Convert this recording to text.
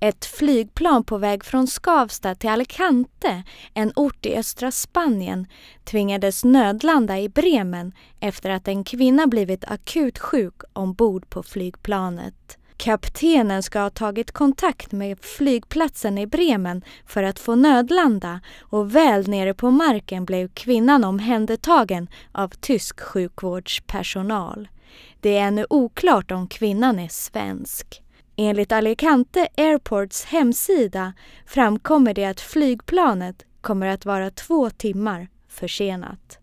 Ett flygplan på väg från Skavsta till Alicante, en ort i östra Spanien, tvingades nödlanda i Bremen efter att en kvinna blivit akut sjuk ombord på flygplanet. Kaptenen ska ha tagit kontakt med flygplatsen i Bremen för att få nödlanda och väl nere på marken blev kvinnan omhändertagen av tysk sjukvårdspersonal. Det är ännu oklart om kvinnan är svensk. Enligt Alicante Airports hemsida framkommer det att flygplanet kommer att vara två timmar försenat.